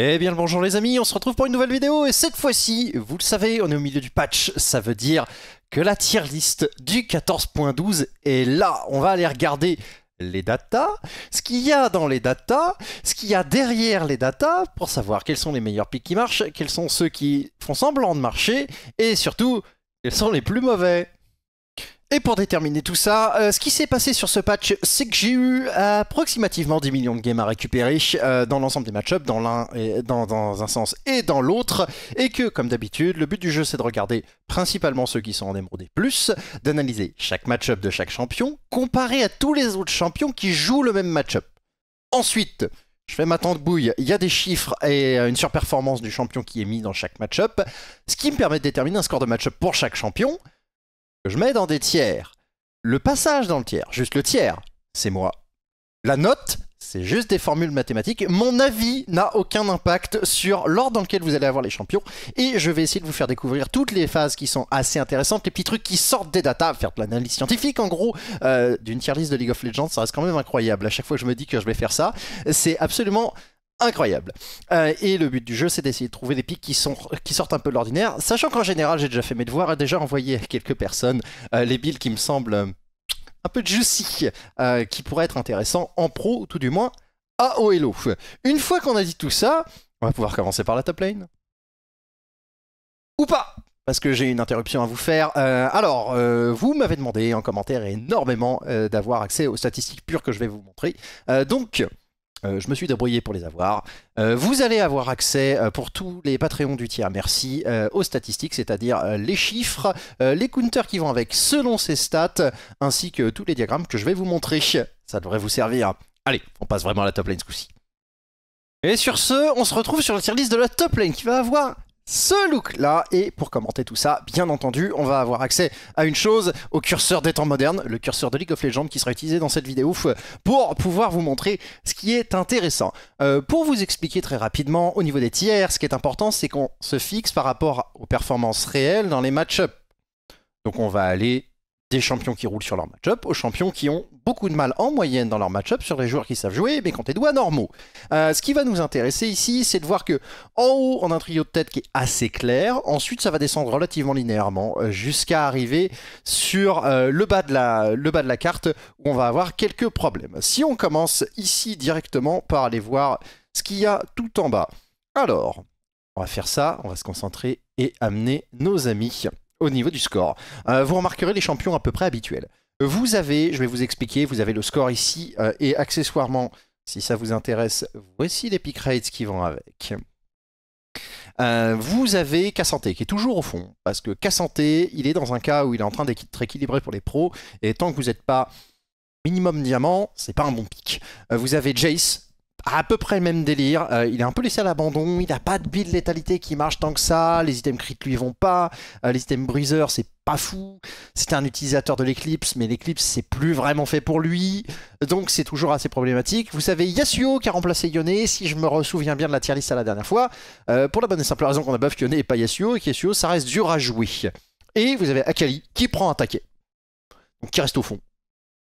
Eh bien bonjour les amis, on se retrouve pour une nouvelle vidéo et cette fois-ci, vous le savez, on est au milieu du patch, ça veut dire que la tier list du 14.12 est là. On va aller regarder les datas, ce qu'il y a dans les datas, ce qu'il y a derrière les datas pour savoir quels sont les meilleurs pics qui marchent, quels sont ceux qui font semblant de marcher et surtout, quels sont les plus mauvais. Et pour déterminer tout ça, euh, ce qui s'est passé sur ce patch, c'est que j'ai eu approximativement 10 millions de games à récupérer euh, dans l'ensemble des match-ups, dans, l'un et, dans, un sens et dans l'autre, et que, comme d'habitude, le but du jeu, c'est de regarder principalement ceux qui sont en émeraude plus, d'analyser chaque match-up de chaque champion, comparé à tous les autres champions qui jouent le même match-up. Ensuite, je fais ma tente bouille, il y a des chiffres et euh, une surperformance du champion qui est mis dans chaque match-up, ce qui me permet de déterminer un score de match pour chaque champion je mets dans des tiers, le passage dans le tiers, juste le tiers, c'est moi. La note, c'est juste des formules mathématiques. Mon avis n'a aucun impact sur l'ordre dans lequel vous allez avoir les champions. Et je vais essayer de vous faire découvrir toutes les phases qui sont assez intéressantes, les petits trucs qui sortent des datas, faire de l'analyse scientifique en gros, euh, d'une tier liste de League of Legends, ça reste quand même incroyable. À chaque fois que je me dis que je vais faire ça, c'est absolument incroyable. Euh, et le but du jeu, c'est d'essayer de trouver des pics qui, sont, qui sortent un peu de l'ordinaire, sachant qu'en général, j'ai déjà fait mes devoirs et déjà envoyé à quelques personnes euh, les builds qui me semblent euh, un peu juicy, qui pourraient être intéressants en pro, tout du moins, à Oelo. Une fois qu'on a dit tout ça, on va pouvoir commencer par la top lane. Ou pas parce que j'ai une interruption à vous faire. alors, vous m'avez demandé en commentaire énormément d'avoir accès aux statistiques pures que je vais vous montrer. donc, euh, je me suis débrouillé pour les avoir. Euh, vous allez avoir accès euh, pour tous les Patreons du tiers merci aux statistiques, c'est-à-dire les chiffres, les counters qui vont avec selon ces stats, ainsi que tous les diagrammes que je vais vous montrer. Ça devrait vous servir. Allez, on passe vraiment à la top lane ce coup-ci. Et sur ce, on se retrouve sur le tier list de la top lane qui va avoir ce look-là. Et pour commenter tout ça, bien entendu, on va avoir accès à une chose, au curseur des temps modernes, le curseur de League of Legends qui sera utilisé dans cette vidéo pour pouvoir vous montrer ce qui est intéressant. Euh, pour vous expliquer très rapidement, au niveau des tiers, ce qui est important, c'est qu'on se fixe par rapport aux performances réelles dans les match-ups. Donc on va aller des champions qui roulent sur leur match-up aux champions qui ont beaucoup de mal en moyenne dans leur match-up sur les joueurs qui savent jouer, mais quand tes doigts normaux. Euh, ce qui va nous intéresser ici, c'est de voir que en haut, on a un trio de tête qui est assez clair. Ensuite, ça va descendre relativement linéairement euh, jusqu'à arriver sur euh, le, bas de la, le bas de la carte où on va avoir quelques problèmes. Si on commence ici directement par aller voir ce qu'il y a tout en bas. Alors, on va faire ça, on va se concentrer et amener nos amis au niveau du score. Euh, vous remarquerez les champions à peu près habituels. Vous avez, je vais vous expliquer, vous avez le score ici euh, et accessoirement, si ça vous intéresse, voici les pick rates qui vont avec. Euh, vous avez Cassanté qui est toujours au fond parce que Cassanté, il est dans un cas où il est en train d'être équilibré pour les pros et tant que vous n'êtes pas minimum diamant, c'est pas un bon pick. vous avez Jace à peu près le même délire. Euh, il est un peu laissé à l'abandon. Il n'a pas de build létalité qui marche tant que ça. Les items crit lui vont pas. Euh, les items briseurs, c'est pas fou. c'est un utilisateur de l'Eclipse, mais l'Eclipse, c'est plus vraiment fait pour lui. Donc c'est toujours assez problématique. Vous savez, Yasuo qui a remplacé Yone, si je me souviens bien de la tier list à la dernière fois, euh, pour la bonne et simple raison qu'on a buff Yone et pas Yasuo, et Yasuo, ça reste dur à jouer. Et vous avez Akali qui prend un taquet. qui reste au fond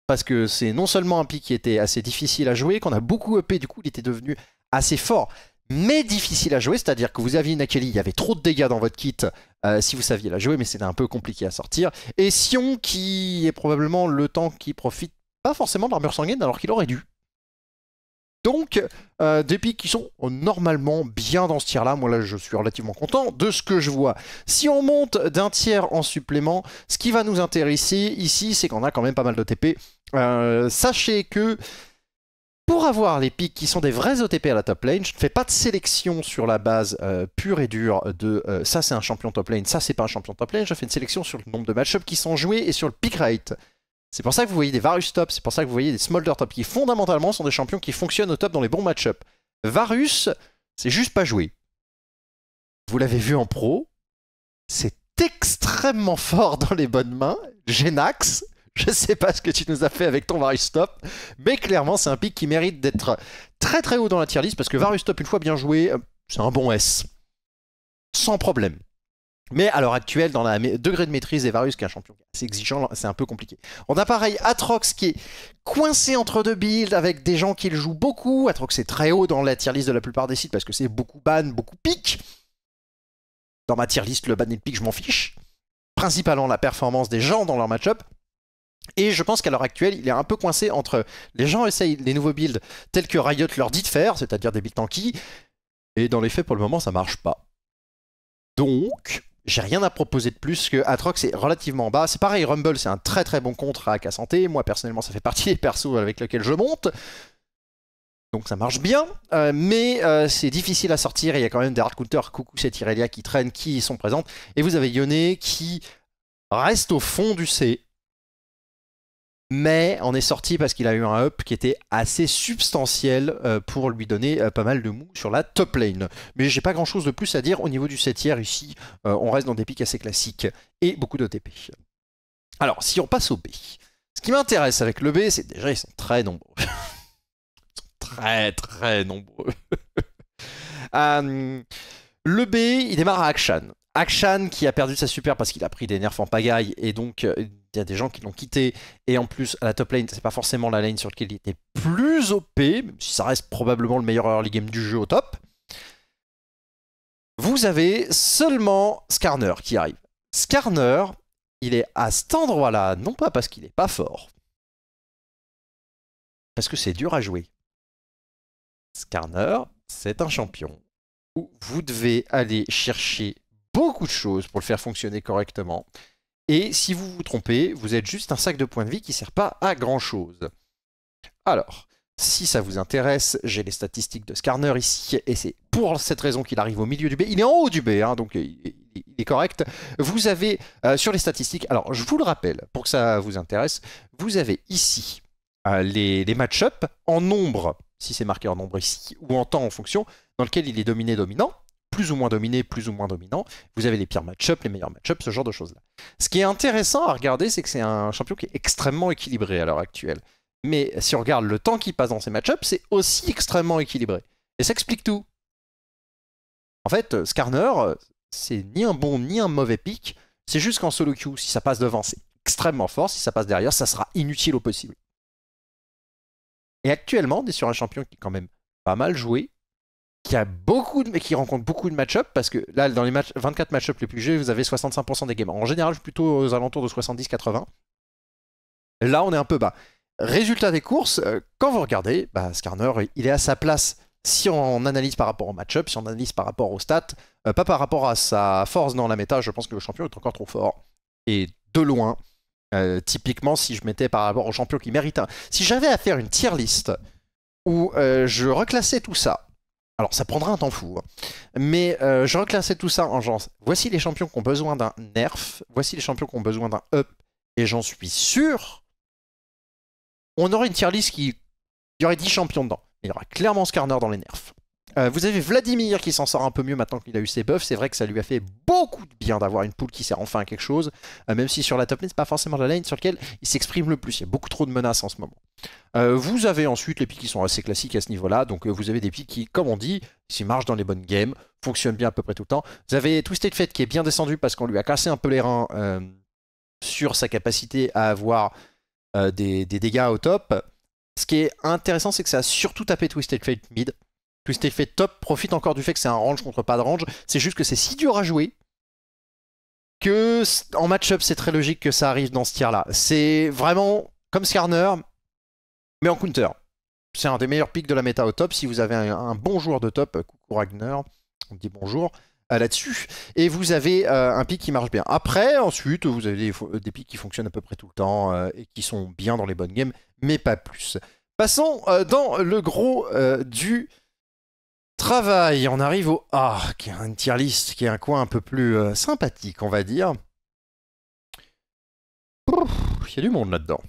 parce que c'est non seulement un pick qui était assez difficile à jouer, qu'on a beaucoup upé du coup il était devenu assez fort, mais difficile à jouer, c'est-à-dire que vous aviez une Akali, il y avait trop de dégâts dans votre kit euh, si vous saviez la jouer, mais c'était un peu compliqué à sortir, et Sion qui est probablement le tank qui profite pas forcément de l'armure sanguine alors qu'il aurait dû. Donc, euh, des pics qui sont normalement bien dans ce tiers-là. Moi, là, je suis relativement content de ce que je vois. Si on monte d'un tiers en supplément, ce qui va nous intéresser ici, c'est qu'on a quand même pas mal d'OTP. Euh, sachez que pour avoir les pics qui sont des vrais OTP à la top lane, je ne fais pas de sélection sur la base euh, pure et dure de ça c'est un champion top lane, ça c'est pas un champion top lane, je fais une sélection sur le nombre de match-ups qui sont joués et sur le pick rate. C'est pour ça que vous voyez des Varus top, c'est pour ça que vous voyez des Smolder top, qui fondamentalement sont des champions qui fonctionnent au top dans les bons matchups. Varus, c'est juste pas joué. Vous l'avez vu en pro, c'est extrêmement fort dans les bonnes mains. Genax, je sais pas ce que tu nous as fait avec ton Varus Top, mais clairement, c'est un pic qui mérite d'être très très haut dans la tier list parce que Varus Top, une fois bien joué, euh, c'est un bon S. Sans problème. Mais à l'heure actuelle, dans la degré de maîtrise et qui est un champion c'est exigeant, c'est un peu compliqué. On a pareil Atrox qui est coincé entre deux builds avec des gens qui le jouent beaucoup. Atrox est très haut dans la tier list de la plupart des sites parce que c'est beaucoup ban, beaucoup pique. Dans ma tier list, le ban et le pique, je m'en fiche. Principalement la performance des gens dans leur match-up. Et je pense qu'à l'heure actuelle, il est un peu coincé entre les gens essayent les nouveaux builds tels que Riot leur dit de faire, c'est-à-dire des builds tanky, et dans les faits, pour le moment, ça marche pas. Donc, j'ai rien à proposer de plus que Atrox est relativement bas. C'est pareil, Rumble, c'est un très très bon contre à santé. Moi personnellement, ça fait partie des persos avec lesquels je monte. Donc ça marche bien, euh, mais euh, c'est difficile à sortir. Il y a quand même des hard counters, coucou c'est qui traîne, qui sont présentes. Et vous avez Yone qui reste au fond du C mais on est sorti parce qu'il a eu un up qui était assez substantiel euh, pour lui donner euh, pas mal de mou sur la top lane. Mais j'ai pas grand chose de plus à dire au niveau du 7 tiers ici, euh, on reste dans des pics assez classiques et beaucoup de TP. Alors, si on passe au B, ce qui m'intéresse avec le B, c'est déjà ils sont très nombreux. ils sont très très nombreux. le B, il démarre à Akshan. Akshan qui a perdu sa super parce qu'il a pris des nerfs en pagaille et donc il y a des gens qui l'ont quitté. Et en plus, à la top lane, c'est pas forcément la lane sur laquelle il était plus OP, même si ça reste probablement le meilleur early game du jeu au top. Vous avez seulement Skarner qui arrive. Skarner, il est à cet endroit-là, non pas parce qu'il n'est pas fort, parce que c'est dur à jouer. Skarner, c'est un champion où vous devez aller chercher beaucoup de choses pour le faire fonctionner correctement. Et si vous vous trompez, vous êtes juste un sac de points de vie qui ne sert pas à grand chose. Alors, si ça vous intéresse, j'ai les statistiques de Skarner ici, et c'est pour cette raison qu'il arrive au milieu du B. Il est en haut du B, hein, donc il est correct. Vous avez euh, sur les statistiques, alors je vous le rappelle, pour que ça vous intéresse, vous avez ici euh, les, les match up en nombre, si c'est marqué en nombre ici, ou en temps en fonction, dans lequel il est dominé-dominant plus ou moins dominé, plus ou moins dominant. Vous avez les pires match-ups, les meilleurs match-ups, ce genre de choses-là. Ce qui est intéressant à regarder, c'est que c'est un champion qui est extrêmement équilibré à l'heure actuelle. Mais si on regarde le temps qui passe dans ces match-ups, c'est aussi extrêmement équilibré. Et ça explique tout. En fait, euh, Skarner, euh, c'est ni un bon ni un mauvais pick. C'est juste qu'en solo queue, si ça passe devant, c'est extrêmement fort. Si ça passe derrière, ça sera inutile au possible. Et actuellement, on est sur un champion qui est quand même pas mal joué, qui a beaucoup de, qui rencontre beaucoup de match-up parce que là, dans les 24 match-up les plus jeux, vous avez 65% des games. En général, je suis plutôt aux alentours de 70-80. Là, on est un peu bas. Résultat des courses, euh, quand vous regardez, bah, Skarner, il est à sa place si on analyse par rapport au match-up, si on analyse par rapport aux stats, euh, pas par rapport à sa force dans la méta, je pense que le champion est encore trop fort. Et de loin, euh, typiquement, si je mettais par rapport au champion qui mérite un. Si j'avais à faire une tier list où je reclassais tout ça, alors ça prendra un temps fou, hein. mais euh, je reclassais tout ça en genre, voici les champions qui ont besoin d'un nerf, voici les champions qui ont besoin d'un up, et j'en suis sûr, on aurait une tier list qui... Il y aurait 10 champions dedans. Il y aura clairement Skarner dans les nerfs. Euh, vous avez Vladimir qui s'en sort un peu mieux maintenant qu'il a eu ses buffs. C'est vrai que ça lui a fait beaucoup de bien d'avoir une poule qui sert enfin à quelque chose, euh, même si sur la top lane, c'est pas forcément la lane sur laquelle il s'exprime le plus. Il y a beaucoup trop de menaces en ce moment. Euh, vous avez ensuite les pics qui sont assez classiques à ce niveau-là. Donc vous avez des pics qui, comme on dit, s'ils marchent dans les bonnes games, fonctionnent bien à peu près tout le temps. Vous avez Twisted Fate qui est bien descendu parce qu'on lui a cassé un peu les reins sur sa capacité à avoir des, des dégâts au top. Ce qui est intéressant, c'est que ça a surtout tapé Twisted Fate mid que cet effet top profite encore du fait que c'est un range contre pas de range. C'est juste que c'est si dur à jouer que en match-up, c'est très logique que ça arrive dans ce tiers là C'est vraiment comme Skarner, mais en counter. C'est un des meilleurs picks de la méta au top. Si vous avez un, bon joueur de top, euh, coucou Ragnar, on dit bonjour euh, là-dessus. Et vous avez euh, un pic qui marche bien. Après, ensuite, vous avez des, pics qui fonctionnent à peu près tout le temps et qui sont bien dans les bonnes games, mais pas plus. Passons dans le gros du travail, on arrive au A, qui est une tier list, qui est un coin un peu plus euh, sympathique, on va dire. Il y a du monde là-dedans.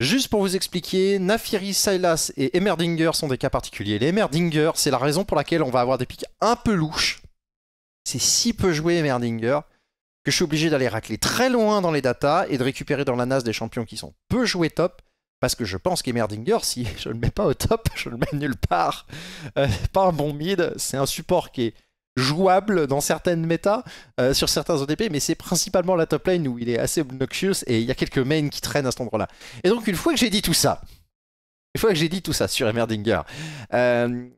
Juste pour vous expliquer, Nafiri, Silas et Emerdinger sont des cas particuliers. Les Emerdinger, c'est la raison pour laquelle on va avoir des pics un peu louches. C'est si peu joué Emerdinger que je suis obligé d'aller racler très loin dans les datas et de récupérer dans la NAS des champions qui sont peu joués top parce que je pense qu'Emerdinger, si je ne le mets pas au top, je ne le mets nulle part. Euh, pas un bon mid, c'est un support qui est jouable dans certaines méta, euh, sur certains ODP, mais c'est principalement la top lane où il est assez obnoxious et il y a quelques mains qui traînent à cet endroit-là. Et donc une fois que j'ai dit tout ça, une fois que j'ai dit tout ça sur Emerdinger, euh,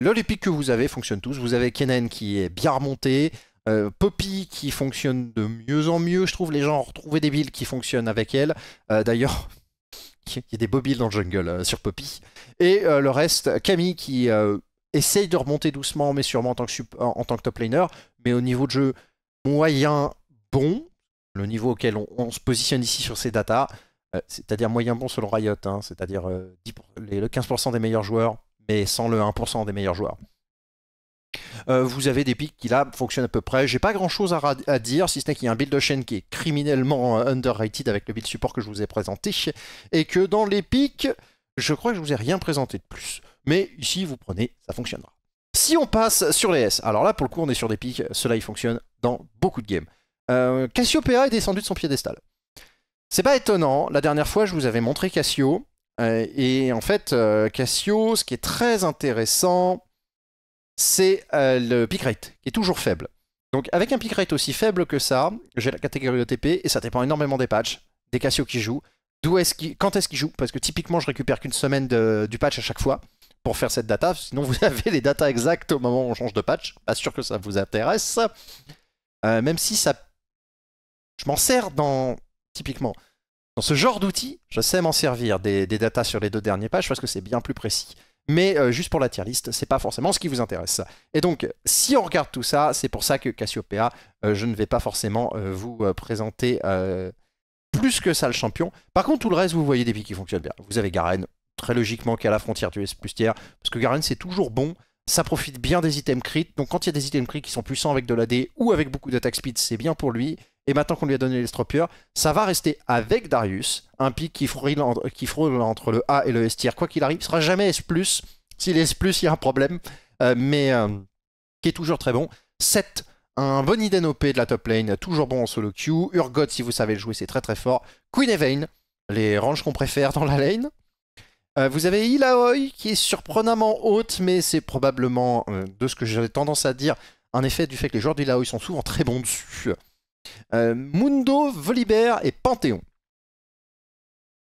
l'Olympique que vous avez fonctionne tous. Vous avez Kennen qui est bien remonté, euh, Poppy qui fonctionne de mieux en mieux. Je trouve les gens ont retrouvé des builds qui fonctionnent avec elle. D'ailleurs, qui a des bobiles dans le jungle euh, sur Poppy. Et euh, le reste, Camille qui euh, essaye de remonter doucement mais sûrement en tant, que top laner, mais au niveau de jeu moyen bon, le niveau auquel on, se positionne ici sur ces datas, c'est-à-dire moyen bon selon Riot, hein, c'est-à-dire le 15% des meilleurs joueurs, mais sans le 1% des meilleurs joueurs. Euh, vous avez des pics qui là fonctionnent à peu près. J'ai pas grand chose à, dire, si ce n'est qu'il y a un build de chaîne qui est criminellement euh, underrated avec le build support que je vous ai présenté, et que dans les pics, je crois que je vous ai rien présenté de plus. Mais ici, vous prenez, ça fonctionnera. Si on passe sur les S, alors là pour le coup on est sur des pics, cela il fonctionne dans beaucoup de games. Cassio euh, Cassiopeia est descendu de son piédestal. C'est pas étonnant, la dernière fois je vous avais montré Cassio, et en fait Cassio, ce qui est très intéressant, c'est euh, le pick rate, qui est toujours faible. Donc avec un pick rate aussi faible que ça, j'ai la catégorie OTP, e et ça dépend énormément des patchs, des Cassio qui jouent, d'où est-ce quand est-ce qu'ils jouent, parce que typiquement je récupère qu'une semaine de, du patch à chaque fois pour faire cette data, sinon vous avez les datas exactes au moment où on change de patch, pas sûr que ça vous intéresse, euh, même si ça... Je m'en sers dans... typiquement. Dans ce genre d'outils, je sais m'en servir des, des datas sur les deux derniers pages parce que c'est bien plus précis mais euh, juste pour la tier list, c'est pas forcément ce qui vous intéresse. Et donc, si on regarde tout ça, c'est pour ça que Cassiopeia, euh, je ne vais pas forcément euh, vous présenter plus que ça le champion. Par contre, tout le reste, vous voyez des vies qui fonctionnent bien. Vous avez Garen, très logiquement, qui est à la frontière du S plus tier parce que Garen, c'est toujours bon. Ça profite bien des items crit, donc quand il y a des items crit qui sont puissants avec de la D ou avec beaucoup d'attaque speed, c'est bien pour lui. Et maintenant qu'on lui a donné les l'estropieur, ça va rester avec Darius, un pic qui frôle, entre, le A et le S tier. Quoi qu'il arrive, il sera jamais S. S'il est S, il y a un problème, euh, mais euh, qui est toujours très bon. 7, un bon Iden OP de la top lane, toujours bon en solo queue. Urgot, si vous savez le jouer, c'est très très fort. Queen Evane, les ranges qu'on préfère dans la lane. Euh, vous avez Ilaoi qui est surprenamment haute, mais c'est probablement, de ce que j'avais tendance à dire, un effet du fait que les joueurs d'Ilaoi sont souvent très bons dessus. Euh, Mundo, Volibear et Panthéon.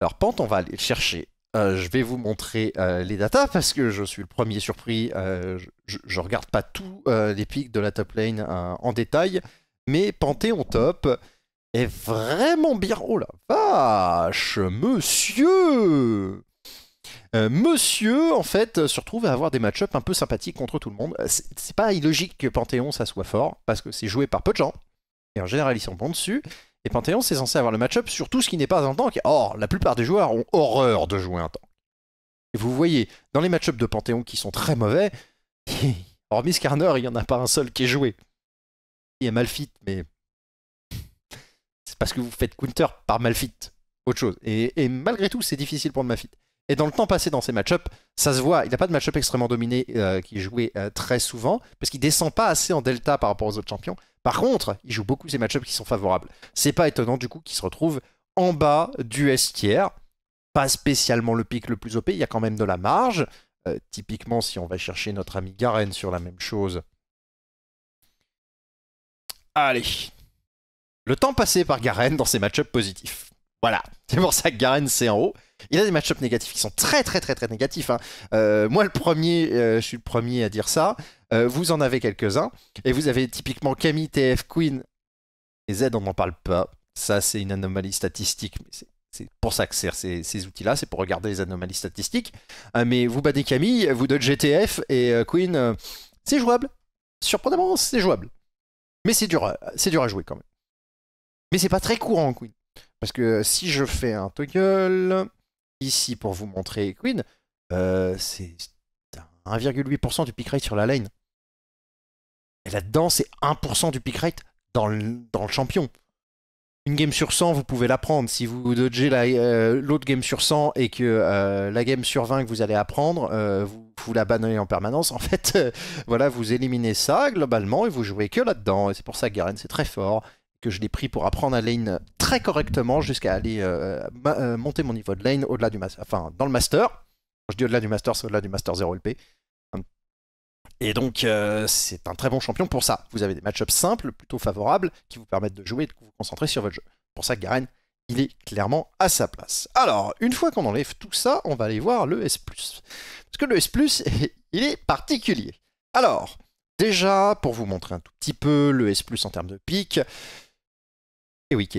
Alors Panthéon, on va aller le chercher. Euh, je vais vous montrer euh, les datas parce que je suis le premier surpris. je regarde pas tous les pics de la top lane hein, en détail. Mais Panthéon top est vraiment bien. Oh la vache, monsieur Monsieur, en fait, se retrouve à avoir des match-ups un peu sympathiques contre tout le monde. C'est pas illogique que Panthéon, ça soit fort, parce que c'est joué par peu de gens en général, ils sont bons dessus. Et Panthéon, c'est censé avoir le match-up sur tout ce qui n'est pas un tank. Or, la plupart des joueurs ont horreur de jouer un tank. Et vous voyez, dans les match de Panthéon qui sont très mauvais, hormis Skarner, il n'y en a pas un seul qui est joué. Il y a Malfit, mais c'est parce que vous faites counter par Malfit. Autre chose. Et, malgré tout, c'est difficile pour le Malfit. Et dans le temps passé dans ces matchups, ça se voit. Il n'a pas de match-up extrêmement dominé euh, qui jouait euh, très souvent, parce qu'il descend pas assez en delta par rapport aux autres champions. Par contre, il joue beaucoup ces matchups qui sont favorables. C'est pas étonnant du coup qu'il se retrouve en bas du S tier Pas spécialement le pic le plus OP, il y a quand même de la marge. Euh, typiquement, si on va chercher notre ami Garen sur la même chose. Allez. Le temps passé par Garen dans ses match-ups positifs. Voilà. C'est pour ça que Garen, c'est en haut. Il a des match-ups négatifs qui sont très très très très négatifs. Hein. Euh, moi, le premier, euh, je suis le premier à dire ça. Euh, vous en avez quelques-uns. Et vous avez typiquement Camille, TF, Queen et Z, on n'en parle pas. Ça, c'est une anomalie statistique. mais C'est pour ça que servent ces, outils-là, c'est pour regarder les anomalies statistiques. mais vous battez Camille, vous donnez GTF et Queen, c'est jouable. Surprenamment, c'est jouable. Mais c'est dur, c'est dur à jouer quand même. Mais c'est pas très courant, Queen. Parce que si je fais un toggle, ici pour vous montrer Queen, euh, c'est 1,8% du pick rate sur la lane. Et là-dedans, c'est 1% du pick rate dans le, champion. Une game sur 100, vous pouvez l'apprendre. Si vous dodgez euh, l'autre game sur 100 et que euh, la game sur 20 que vous allez apprendre, vous, la bannez en permanence. En fait, voilà, vous éliminez ça globalement et vous jouez que là-dedans. Et c'est pour ça que Garen, c'est très fort que je l'ai pris pour apprendre à lane très correctement jusqu'à aller euh, euh, monter mon niveau de lane au-delà du master, enfin dans le master. Quand je dis au-delà du master, c'est au-delà du master 0 LP. Et donc euh, c'est un très bon champion pour ça. Vous avez des match-ups simples, plutôt favorables, qui vous permettent de jouer et de vous concentrer sur votre jeu. Pour ça que Garen, il est clairement à sa place. Alors, une fois qu'on enlève tout ça, on va aller voir le S+. Parce que le S+, il est particulier. Alors, déjà, pour vous montrer un tout petit peu le S+, en termes de pic, et oui,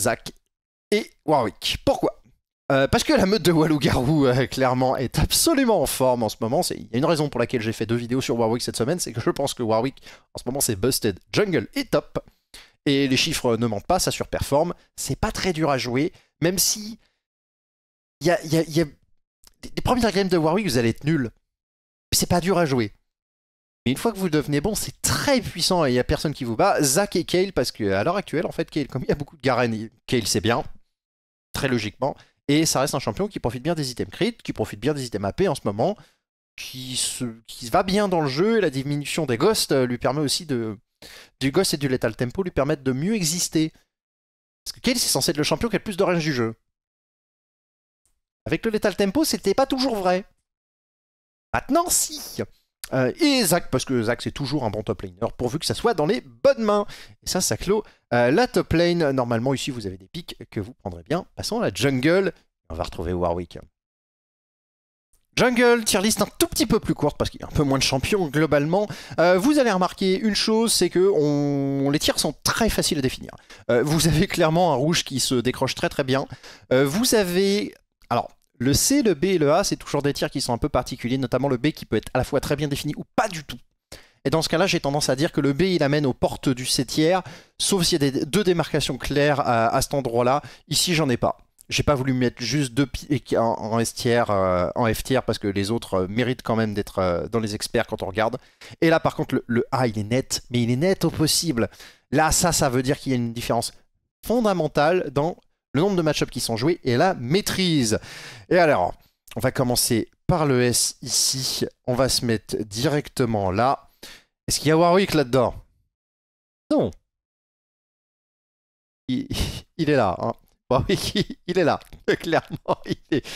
Zach et Warwick. Pourquoi euh, parce que la meute de Walou-Garou, euh, clairement, est absolument en forme en ce moment. Il y a une raison pour laquelle j'ai fait deux vidéos sur Warwick cette semaine, c'est que je pense que Warwick, en ce moment, c'est busted. Jungle et top. Et les chiffres ne mentent pas, ça surperforme. C'est pas très dur à jouer, même si. Il y a, des premiers y de Warwick, vous allez être nuls. C'est pas dur à jouer. Mais une fois que vous devenez bon, c'est très puissant et il n'y a personne qui vous bat. Zach et Kale, parce qu'à l'heure actuelle, en fait, Kale, comme il y a beaucoup de Garen, Kale c'est bien, très logiquement. Et ça reste un champion qui profite bien des items crit, qui profite bien des items AP en ce moment, qui, se, qui va bien dans le jeu. Et la diminution des ghosts euh, lui permet aussi de. Du ghost et du lethal tempo lui permettent de mieux exister. Parce que Kale, c'est censé être le champion qui a le plus de range du jeu. Avec le lethal tempo, c'était pas toujours vrai. Maintenant, si euh, et Zach, parce que Zach c'est toujours un bon top laner, pourvu que ça soit dans les bonnes mains. Et ça, ça clôt euh, la top lane. Normalement, ici, vous avez des pics que vous prendrez bien. Passons à la jungle. On va retrouver Warwick. Jungle, tier list un tout petit peu plus courte parce qu'il y a un peu moins de champions globalement. Euh, vous allez remarquer une chose, c'est que les tirs sont très faciles à définir. vous avez clairement un rouge qui se décroche très très bien. vous avez... Alors, le C, le B et le A, c'est toujours des tirs qui sont un peu particuliers, notamment le B qui peut être à la fois très bien défini ou pas du tout. Et dans ce cas-là, j'ai tendance à dire que le B, il amène aux portes du C tiers, sauf s'il y a deux démarcations claires à, cet endroit-là. Ici, j'en ai pas. J'ai pas voulu mettre juste deux en, en S euh, en F tiers, parce que les autres euh, méritent quand même d'être euh, dans les experts quand on regarde. Et là, par contre, le, le, A, il est net, mais il est net au possible. Là, ça, ça veut dire qu'il y a une différence fondamentale dans le nombre de match-ups qui sont joués et la maîtrise. Et alors, on va commencer par le S ici. On va se mettre directement là. Est-ce qu'il y a Warwick là-dedans Non. Il, est là. Hein. Warwick, il est là. Clairement, il est.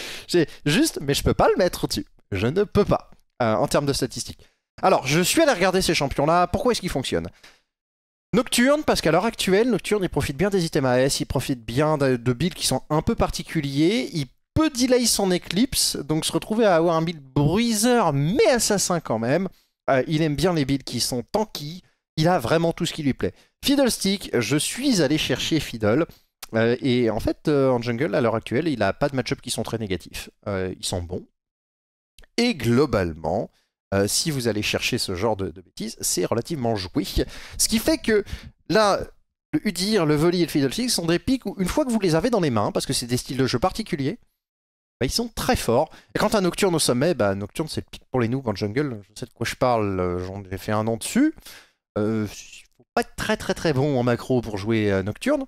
juste, mais je peux pas le mettre au-dessus. Je ne peux pas. Euh, en termes de statistiques. Alors, je suis allé regarder ces champions-là. Pourquoi est-ce qu'ils fonctionnent Nocturne, parce qu'à l'heure actuelle, Nocturne, il profite bien des items AS, il profite bien de, builds qui sont un peu particuliers, il peut delay son Eclipse, donc se retrouver à avoir un build bruiseur mais assassin quand même. Euh, il aime bien les builds qui sont tanky, il a vraiment tout ce qui lui plaît. Fiddlestick, je suis allé chercher Fiddle. Euh, et en fait, euh, en jungle, à l'heure actuelle, il n'a pas de match-up qui sont très négatifs. ils sont bons. Et globalement, euh, si vous allez chercher ce genre de, bêtises, c'est relativement joué. Ce qui fait que là, le Udir, le Voli et le Fiddlesticks sont des pics où, une fois que vous les avez dans les mains, parce que c'est des styles de jeu particuliers, bah, ils sont très forts. Et quand un Nocturne au sommet, bah, Nocturne c'est le pic pour les noobs en jungle, je sais de quoi je parle, euh, j'en ai fait un an dessus. ne euh, faut pas être très très très bon en macro pour jouer Nocturne.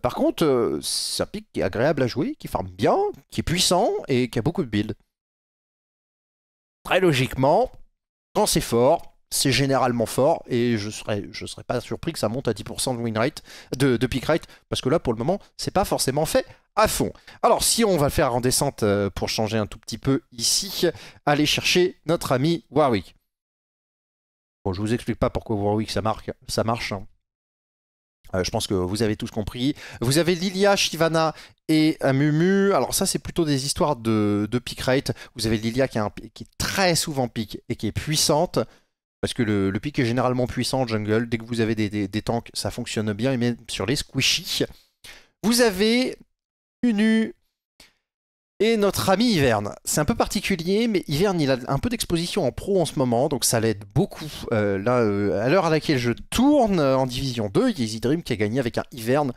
par contre, c'est un pic qui est agréable à jouer, qui farme bien, qui est puissant et qui a beaucoup de build très logiquement, quand c'est fort, c'est généralement fort et je ne je serais pas surpris que ça monte à 10% de win rate, de, pick rate, parce que là pour le moment c'est pas forcément fait à fond. Alors si on va faire en descente euh, pour changer un tout petit peu ici, allez chercher notre ami Warwick. Bon, je vous explique pas pourquoi Warwick ça marque, ça marche. Hein. Euh, je pense que vous avez tous compris. Vous avez Lilia, Shivana et Mumu. Alors ça, c'est plutôt des histoires de, de pick rate. Vous avez Lilia qui, qui est très souvent pick et qui est puissante. Parce que le, pick est généralement puissant jungle. Dès que vous avez des, tanks, ça fonctionne bien. Et même sur les squishy. Vous avez Unu, et notre ami Hiverne, c'est un peu particulier, mais Hiverne, il a un peu d'exposition en pro en ce moment, donc ça l'aide beaucoup. Euh, là, euh, à l'heure à laquelle je tourne euh, en Division 2, il Dream qui a gagné avec un Hiverne.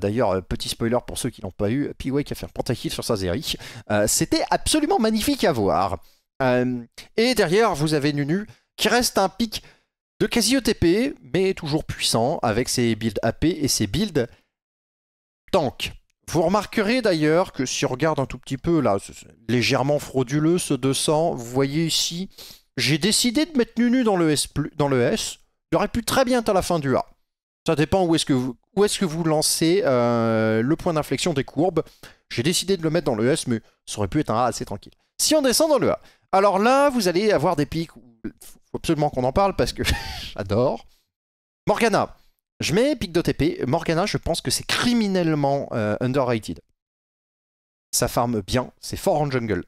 D'ailleurs, petit spoiler pour ceux qui n'ont pas eu, Piway qui a fait un pentakill sur sa Sazeri. C'était absolument magnifique à voir. et derrière, vous avez Nunu, qui reste un pic de quasi-ETP, mais toujours puissant, avec ses builds AP et ses builds tank. Vous remarquerez d'ailleurs que si on regarde un tout petit peu, là, légèrement frauduleux ce 200, vous voyez ici, j'ai décidé de mettre Nunu dans le S. Dans le S. J'aurais pu très bien être à la fin du A. Ça dépend où est-ce que vous, où est-ce que vous lancez euh, le point d'inflexion des courbes. J'ai décidé de le mettre dans le S, mais ça aurait pu être un A assez tranquille. Si on descend dans le A, alors là, vous allez avoir des pics. Il faut absolument qu'on en parle parce que j'adore. Morgana, je mets d'OTP, Morgana, je pense que c'est criminellement euh, underrated. Ça farme bien, c'est fort en jungle.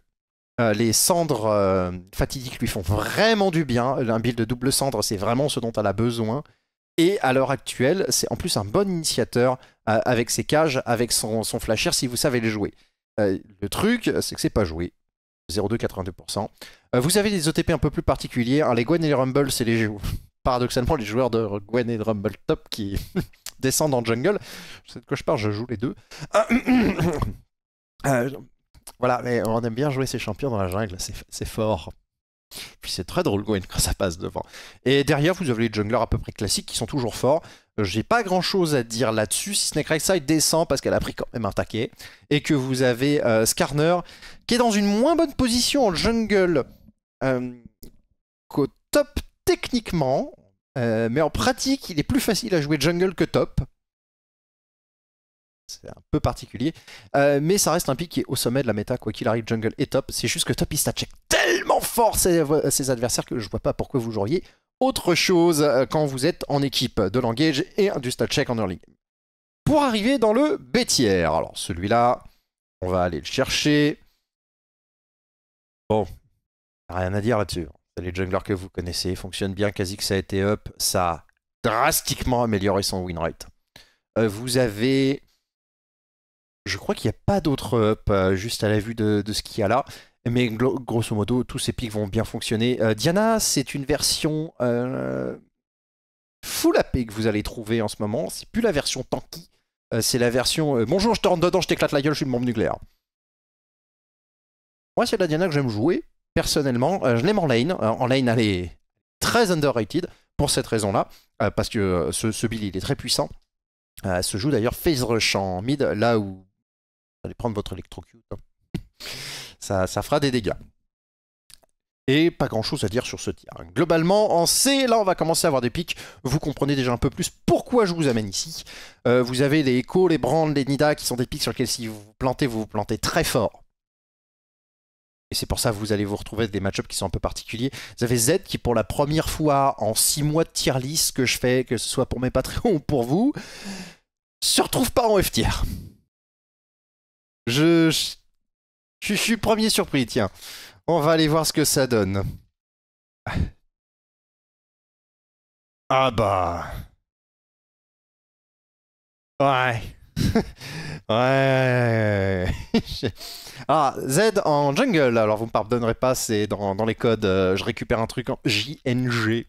Euh, les cendres euh, fatidiques lui font vraiment du bien. Un build de double cendre, c'est vraiment ce dont elle a besoin. Et à l'heure actuelle, c'est en plus un bon initiateur avec ses cages, avec son, son flasher, si vous savez les jouer. le truc, c'est que c'est pas joué. 0,282%. vous avez des OTP un peu plus particuliers. les Gwen et les Rumble, c'est les géos paradoxalement les joueurs de Gwen et de Rumble Top qui descendent en jungle. Je sais de quoi je parle, je joue les deux. Euh, voilà, mais on aime bien jouer ces champions dans la jungle, c'est fort. Puis c'est très drôle Gwen quand ça passe devant. Et derrière, vous avez les junglers à peu près classiques qui sont toujours forts. Euh, j'ai pas grand chose à dire là-dessus, si Snake Side descend parce qu'elle a pris quand même un taquet. Et que vous avez scarner euh, Skarner qui est dans une moins bonne position en jungle qu'au top techniquement, euh, mais en pratique, il est plus facile à jouer jungle que top. C'est un peu particulier. Euh, mais ça reste un pick qui est au sommet de la méta, quoi qu'il arrive, jungle et top. C'est juste que top, il check tellement fort ses, adversaires que je vois pas pourquoi vous joueriez autre chose euh, quand vous êtes en équipe de langage et du stat check en early Pour arriver dans le bêtière. Alors celui-là, on va aller le chercher. Bon, rien à dire là-dessus les junglers que vous connaissez, fonctionne bien. quasi que ça a été up, ça a drastiquement amélioré son win rate. Euh, vous avez. Je crois qu'il n'y a pas d'autres up euh, juste à la vue de, ce qu'il y a là. Mais grosso modo, tous ces pics vont bien fonctionner. Euh, Diana, c'est une version full AP que vous allez trouver en ce moment. C'est plus la version tanky. c'est la version bonjour, je te rentre dedans, je t'éclate la gueule, je suis une bombe nucléaire. Moi, c'est la Diana que j'aime jouer personnellement, euh, je l'aime en lane. Euh, en lane, elle est très underrated pour cette raison-là, euh, parce que ce, ce il est très puissant. se joue d'ailleurs Phase Rush en mid, là où vous allez prendre votre électrocute hein. Ça, fera des dégâts. Et pas grand chose à dire sur ce tir. Globalement, en C, là on va commencer à avoir des pics. Vous comprenez déjà un peu plus pourquoi je vous amène ici. vous avez les Echo, les Brand, les Nida qui sont des pics sur lesquels si vous vous plantez, vous vous plantez très fort et c'est pour ça que vous allez vous retrouver avec des match qui sont un peu particuliers. Vous avez Z qui, pour la première fois en 6 mois de tier list que je fais, que ce soit pour mes patrons ou pour vous, se retrouve pas en F tier. Je, je, je suis premier surpris, tiens. On va aller voir ce que ça donne. Ah bah. Ouais ouais. ah, Z en jungle. Alors, vous me pardonnerez pas, c'est dans, les codes. Euh, je récupère un truc en JNG.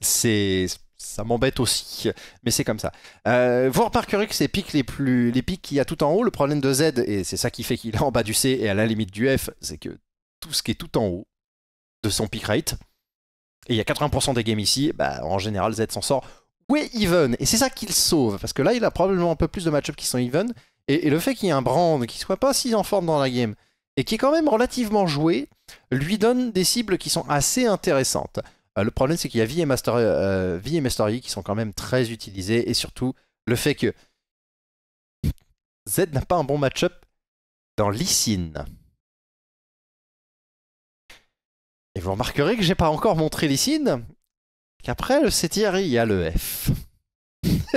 C'est. Ça m'embête aussi, mais c'est comme ça. voir vous remarquerez que c'est pics les plus. Les pics qu'il y a tout en haut, le problème de Z, et c'est ça qui fait qu'il est en bas du C et à la limite du F, c'est que tout ce qui est tout en haut de son pick rate, et il y a 80% des games ici, bah, en général Z s'en sort où est even Et c'est ça qu'il sauve, parce que là, il a probablement un peu plus de match-up qui sont even. Et, le fait qu'il y ait un Brand qui soit pas si en forme dans la game, et qui est quand même relativement joué, lui donne des cibles qui sont assez intéressantes. Euh, le problème, c'est qu'il y a vie et, Master, euh, e qui sont quand même très utilisés, et surtout le fait que Z n'a pas un bon match-up dans Lissine. Et vous remarquerez que j'ai pas encore montré Lissine qu'après le CTRI, il y a le F.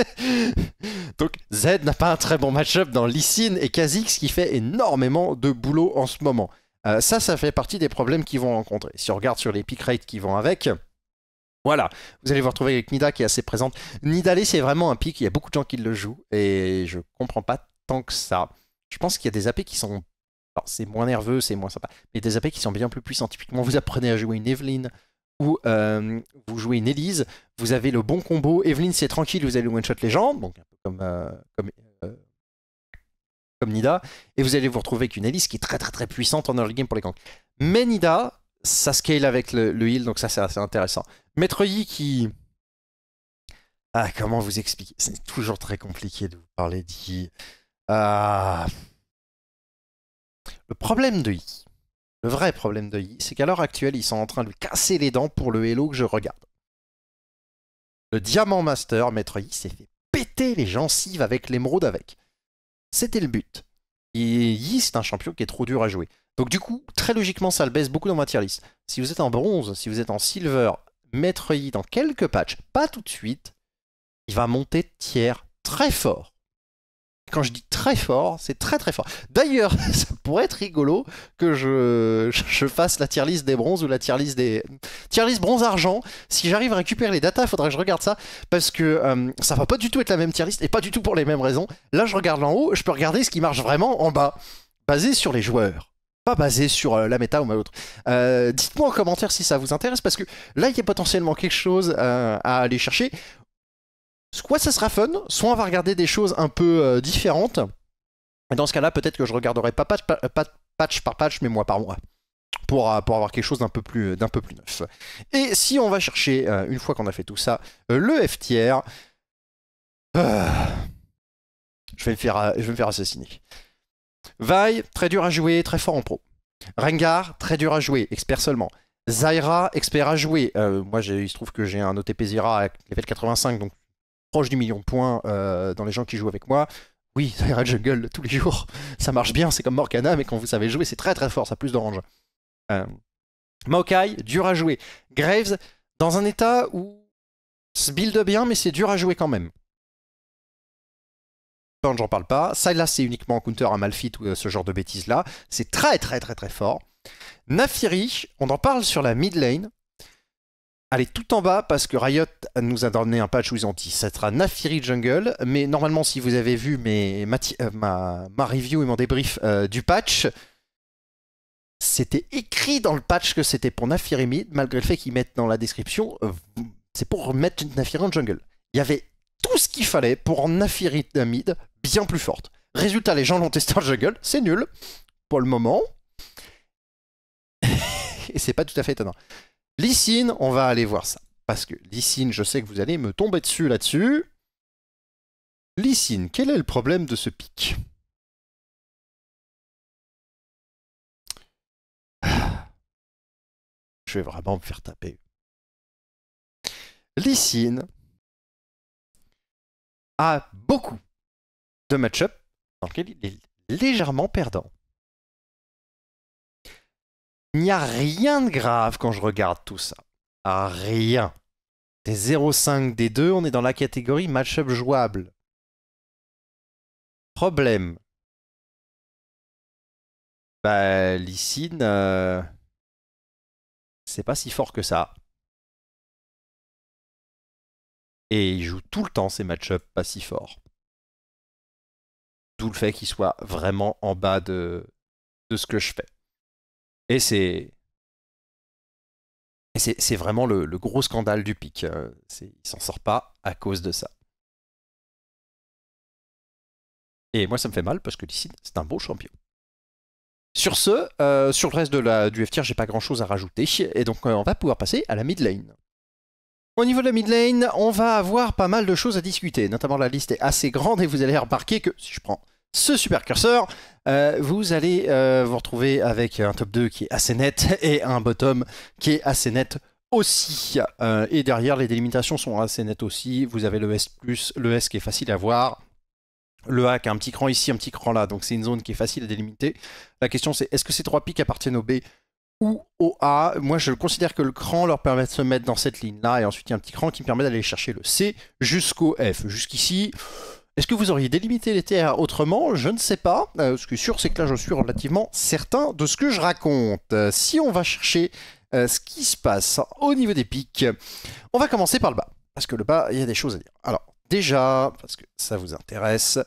Donc Z n'a pas un très bon match-up dans Lysine et Kha'Zix qui fait énormément de boulot en ce moment. Euh, ça, ça fait partie des problèmes qu'ils vont rencontrer. Si on regarde sur les pick rates qui vont avec, voilà, vous allez vous retrouver avec Nida qui est assez présente. Nidalee, c'est vraiment un pick, il y a beaucoup de gens qui le jouent et je comprends pas tant que ça. Je pense qu'il y a des AP qui sont. c'est moins nerveux, c'est moins sympa, mais des AP qui sont bien plus puissants. Typiquement, vous apprenez à jouer une Evelyn, où euh, vous jouez une Elise, vous avez le bon combo, Evelyn c'est tranquille, vous allez one-shot les gens, donc un peu comme, euh, euh, comme, Nida, et vous allez vous retrouver avec une Elise qui est très très très puissante en early game pour les camps. Mais Nida, ça scale avec le, heal, donc ça c'est assez intéressant. Maître Yi qui... Ah, comment vous expliquer C'est toujours très compliqué de vous parler d'Yi. Ah... Le problème de Yi, le vrai problème de Yi, c'est qu'à l'heure actuelle, ils sont en train de lui casser les dents pour le Hello que je regarde. Le Diamant Master, Maître Yi, s'est fait péter les gencives avec l'émeraude avec. C'était le but. Et Yi, c'est un champion qui est trop dur à jouer. Donc du coup, très logiquement, ça le baisse beaucoup dans ma tier list. Si vous êtes en bronze, si vous êtes en silver, Maître Yi, dans quelques patchs, pas tout de suite, il va monter tiers très fort quand je dis très fort, c'est très très fort. D'ailleurs, ça pourrait être rigolo que je, fasse la tier list des bronzes ou la tier list des. Tier list bronze-argent. Si j'arrive à récupérer les datas, il faudra que je regarde ça parce que euh, ça va pas du tout être la même tier list et pas du tout pour les mêmes raisons. Là, je regarde en haut, je peux regarder ce qui marche vraiment en bas, basé sur les joueurs. Pas basé sur euh, la méta ou mal autre. Euh, dites-moi en commentaire si ça vous intéresse parce que là, il y a potentiellement quelque chose à aller chercher soit ça sera fun, soit on va regarder des choses un peu euh, différentes. Et dans ce cas-là, peut-être que je regarderai pas patch, euh, par patch, mais mois par mois. Euh, pour, avoir quelque chose d'un peu, plus, neuf. Et si on va chercher, une fois qu'on a fait tout ça, le FTR, je, vais me faire, je vais me faire assassiner. Vai, très dur à jouer, très fort en pro. Rengar, très dur à jouer, expert seulement. Zaira, expert à jouer. moi, il se trouve que j'ai un OTP Zira à level 85, donc proche du million de points euh, dans les gens qui jouent avec moi. Oui, ça ira Jungle tous les jours, ça marche bien, c'est comme Morgana, mais quand vous savez jouer, c'est très très fort, ça a plus d'orange. Euh, Maokai, dur à jouer. Graves, dans un état où se build bien, mais c'est dur à jouer quand même. Burn, j'en parle pas. Sylas, c'est uniquement counter à malfit ou euh, ce genre de bêtises-là. C'est très très très très fort. Nafiri, on en parle sur la mid lane. Allez, tout en bas, parce que Riot nous a donné un patch où ils ont dit ça sera Nafiri Jungle. Mais normalement, si vous avez vu mes, euh, ma, review et mon débrief euh, du patch, c'était écrit dans le patch que c'était pour Nafiri Mid, malgré le fait qu'ils mettent dans la description euh, c'est pour mettre Nafiri en jungle. Il y avait tout ce qu'il fallait pour rendre Nafiri Mid bien plus forte. Résultat, les gens l'ont testé en jungle, c'est nul pour le moment. et c'est pas tout à fait étonnant. Lysine, on va aller voir ça. Parce que Lysine, je sais que vous allez me tomber dessus là-dessus. Lysine, quel est le problème de ce pic ah. Je vais vraiment me faire taper. Lysine a beaucoup de match-up dans lesquels il est légèrement perdant. Il n'y a rien de grave quand je regarde tout ça. Ah, rien. Des 0,5 des 2, on est dans la catégorie match-up jouable. Problème. Bah, Lysine, euh, c'est pas si fort que ça. Et il joue tout le temps ces match-up pas si forts. D'où le fait qu'il soit vraiment en bas de ce que je fais. Et c'est. c'est vraiment le, gros scandale du pic. Euh, il s'en sort pas à cause de ça. Et moi, ça me fait mal parce que d'ici c'est un beau champion. Sur ce, euh, sur le reste de la, du FTR, j'ai pas grand chose à rajouter. Et donc, euh, on va pouvoir passer à la mid lane. Au niveau de la mid lane, on va avoir pas mal de choses à discuter. Notamment, la liste est assez grande et vous allez remarquer que si je prends ce super curseur, euh, vous allez euh, vous retrouver avec un top 2 qui est assez net et un bottom qui est assez net aussi. Euh, et derrière, les délimitations sont assez nettes aussi. Vous avez le S+, le S qui est facile à voir. Le A qui a un petit cran ici, un petit cran là. Donc c'est une zone qui est facile à délimiter. La question c'est, est-ce que ces trois pics appartiennent au B ou au A. Moi, je considère que le cran leur permet de se mettre dans cette ligne-là, et ensuite il y a un petit cran qui me permet d'aller chercher le C jusqu'au F. Jusqu'ici, est-ce que vous auriez délimité les terres autrement Je ne sais pas. Euh, ce qui est sûr, c'est que là, je suis relativement certain de ce que je raconte. Euh, si on va chercher euh, ce qui se passe au niveau des pics, on va commencer par le bas. Parce que le bas, il y a des choses à dire. Alors, déjà, parce que ça vous intéresse,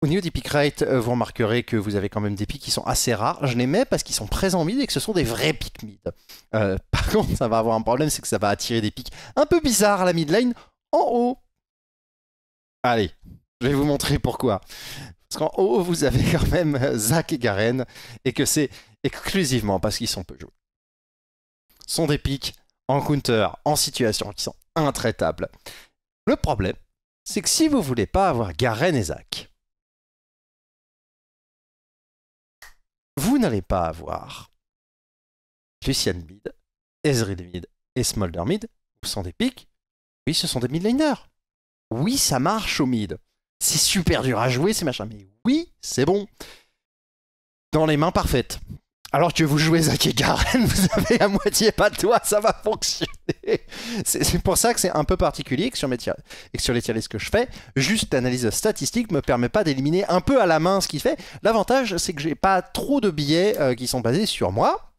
au niveau des pick rates, vous remarquerez que vous avez quand même des pics qui sont assez rares. Je les mets parce qu'ils sont présents mid et que ce sont des vrais pics mid. par contre, ça va avoir un problème, c'est que ça va attirer des pics un peu bizarres à la midline en haut. Allez, je vais vous montrer pourquoi. Parce qu'en haut, vous avez quand même euh, Zach et Garen, et que c'est exclusivement parce qu'ils sont peu Ce sont des pics en counter, en situation, qui sont intraitables. Le problème, c'est que si vous voulez pas avoir Garen et Zach, vous n'allez pas avoir Lucian mid, Ezreal mid et Smolder mid. ce sont des pics. Oui, ce sont des midliners. Oui, ça marche au mid c'est super dur à jouer, ces machin. Mais oui, c'est bon. Dans les mains parfaites. Alors que vous jouez Zach et Garen, vous avez à moitié pas de toi, ça va fonctionner. C'est pour ça que c'est un peu particulier que sur, et que sur les tier que je fais, juste l'analyse statistique ne me permet pas d'éliminer un peu à la main ce qu'il fait. L'avantage, c'est que j'ai pas trop de billets euh, qui sont basés sur moi.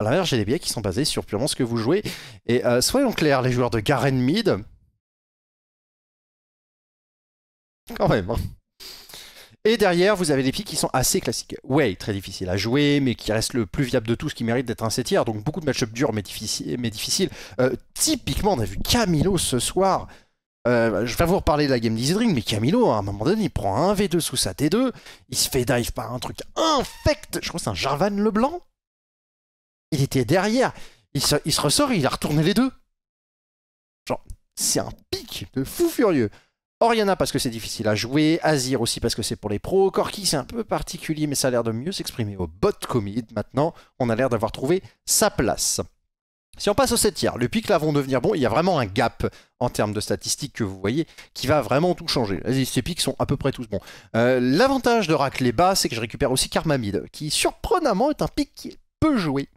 À l'inverse, j'ai des billets qui sont basés sur purement ce que vous jouez. Et euh, soyons clairs, les joueurs de Garen Mid, Quand même. Hein. Et derrière, vous avez des pics qui sont assez classiques. Ouais, très difficile à jouer, mais qui reste le plus viable de tous, qui mérite d'être un 7 Donc beaucoup de match durs, mais, difficile, mais difficiles. Euh, typiquement, on a vu Camilo ce soir. Euh, je vais vous reparler de la game Drink, mais Camilo, à un moment donné, il prend un V2 sous sa T2. Il se fait dive par un truc infect. Je crois que c'est un Jarvan Leblanc. Il était derrière. Il se, il se ressort il a retourné les deux. Genre, c'est un pic de fou furieux. Oriana parce que c'est difficile à jouer, Azir aussi parce que c'est pour les pros, Corki c'est un peu particulier mais ça a l'air de mieux s'exprimer au bot commit. Maintenant, on a l'air d'avoir trouvé sa place. Si on passe au 7 tiers, le pic là vont devenir bon. Il y a vraiment un gap en termes de statistiques que vous voyez qui va vraiment tout changer. Ces pics sont à peu près tous bons. Euh, l'avantage de racler bas, c'est que je récupère aussi Karmamide, qui surprenamment est un pic qui est peu joué.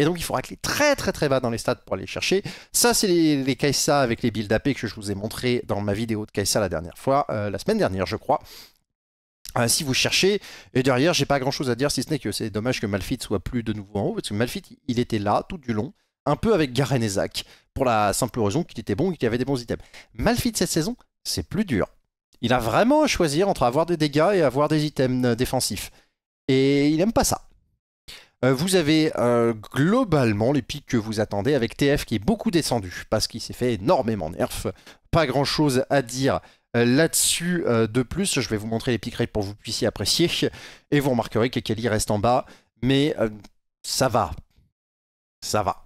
Et donc, il faut racler très très très bas dans les stats pour aller chercher. Ça, c'est les, les avec les builds AP que je vous ai montré dans ma vidéo de Kaisa la dernière fois, euh, la semaine dernière, je crois. Euh, si vous cherchez, et derrière, j'ai pas grand chose à dire si ce n'est que c'est dommage que Malfit soit plus de nouveau en haut, parce que Malfit, il était là tout du long, un peu avec Garen et Zach, pour la simple raison qu'il était bon et qu'il avait des bons items. Malfit cette saison, c'est plus dur. Il a vraiment à choisir entre avoir des dégâts et avoir des items euh, défensifs. Et il aime pas ça. Euh, vous avez euh, globalement les pics que vous attendez avec TF qui est beaucoup descendu parce qu'il s'est fait énormément nerf. Pas grand chose à dire euh, là-dessus de plus. Je vais vous montrer les pics pour que vous puissiez apprécier. Et vous remarquerez que Kelly reste en bas. Mais ça va. Ça va.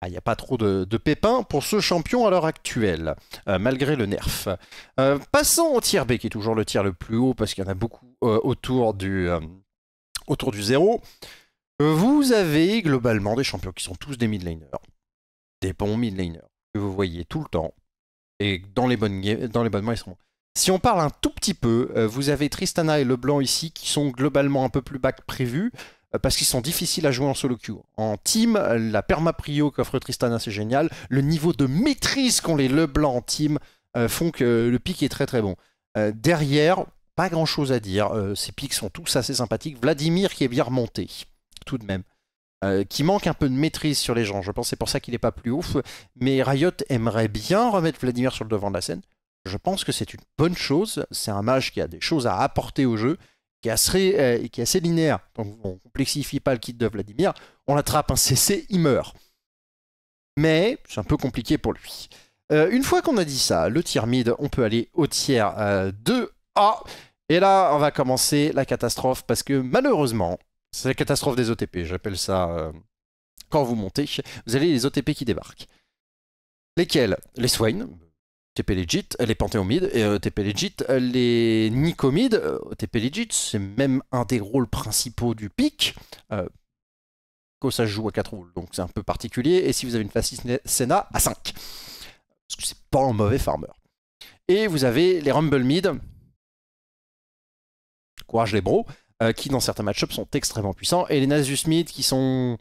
Ah, il n'y a pas trop de, pépins pour ce champion à l'heure actuelle, malgré le nerf. passons au tier B, qui est toujours le tier le plus haut, parce qu'il y en a beaucoup autour, du, autour du zéro. Vous avez globalement des champions qui sont tous des midlaners, des bons midlaners que vous voyez tout le temps et dans les bonnes dans les bonnes mains ils Si on parle un tout petit peu, euh, vous avez Tristana et Leblanc ici qui sont globalement un peu plus bas que prévu euh, parce qu'ils sont difficiles à jouer en solo queue. En team, la permaprio qu'offre Tristana, c'est génial. Le niveau de maîtrise qu'ont les Leblanc en team euh, font que le pic est très très bon. derrière, pas grand chose à dire. ces pics sont tous assez sympathiques. Vladimir qui est bien remonté tout de même. Euh, qui manque un peu de maîtrise sur les gens. Je pense c'est pour ça qu'il n'est pas plus ouf. Mais Riot aimerait bien remettre Vladimir sur le devant de la scène. Je pense que c'est une bonne chose. C'est un mage qui a des choses à apporter au jeu, qui est assez, euh, qui est assez linéaire. Donc on complexifie pas le kit de Vladimir. On l'attrape un CC, il meurt. Mais c'est un peu compliqué pour lui. Euh, une fois qu'on a dit ça, le tiers mid, on peut aller au tiers 2A. Et là, on va commencer la catastrophe parce que malheureusement, c'est la catastrophe des OTP, j'appelle ça. Euh, quand vous montez, vous avez les OTP qui débarquent. Lesquels Les Swain, TP Legit, les Panthéomides, et euh, OTP Legit, les Nicomides, euh, OTP Legit, c'est même un des rôles principaux du pic. Euh, ça joue à 4 rôles, donc c'est un peu particulier. Et si vous avez une Fasciste à 5. Parce que c'est pas un mauvais farmer. Et vous avez les Rumble Mid. Courage les bros. Euh, qui dans certains match-ups sont extrêmement puissants, et les Nasus Smith qui sont...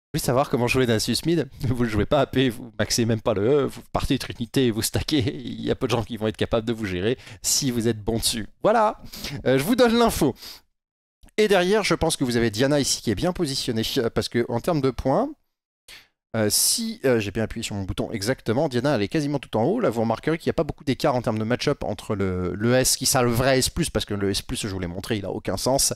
Vous voulez savoir comment jouer Nasus Mid Vous ne jouez pas AP, vous maxez même pas le E, vous partez Trinité, vous stackez, il y a peu de gens qui vont être capables de vous gérer si vous êtes bon dessus. Voilà euh, Je vous donne l'info. Et derrière, je pense que vous avez Diana ici qui est bien positionnée, parce que en termes de points, euh, si euh, j'ai bien appuyé sur mon bouton exactement, Diana elle est quasiment tout en haut. Là vous remarquerez qu'il n'y a pas beaucoup d'écart en termes de match-up entre le, S qui sera le vrai S, parce que le S, je vous l'ai montré, il n'a aucun sens,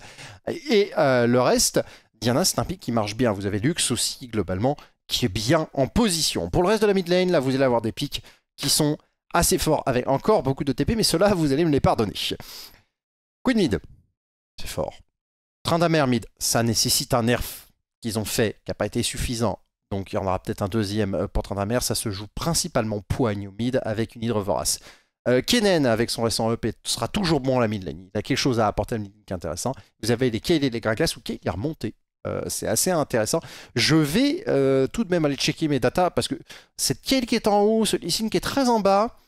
et euh, le reste. Diana, c'est un pic qui marche bien. Vous avez Lux aussi, globalement, qui est bien en position. Pour le reste de la mid lane, là vous allez avoir des pics qui sont assez forts avec encore beaucoup de TP, mais cela vous allez me les pardonner. Queen mid, c'est fort. Train d'amer mid, ça nécessite un nerf qu'ils ont fait qui n'a pas été suffisant donc il y en aura peut-être un deuxième euh, pour Trandamer. Ça se joue principalement poigne humide, mid avec une hydre vorace. Euh, Kenen, avec son récent EP, sera toujours bon à la mid lane. Il a quelque chose à apporter à la mid qui est intéressant. Vous avez les Kayle et les Gragas où Kayle est remonté. Euh, c'est assez intéressant. Je vais euh, tout de même aller checker mes datas parce que cette Kayle qui est en haut, celui-ci qui est très en bas,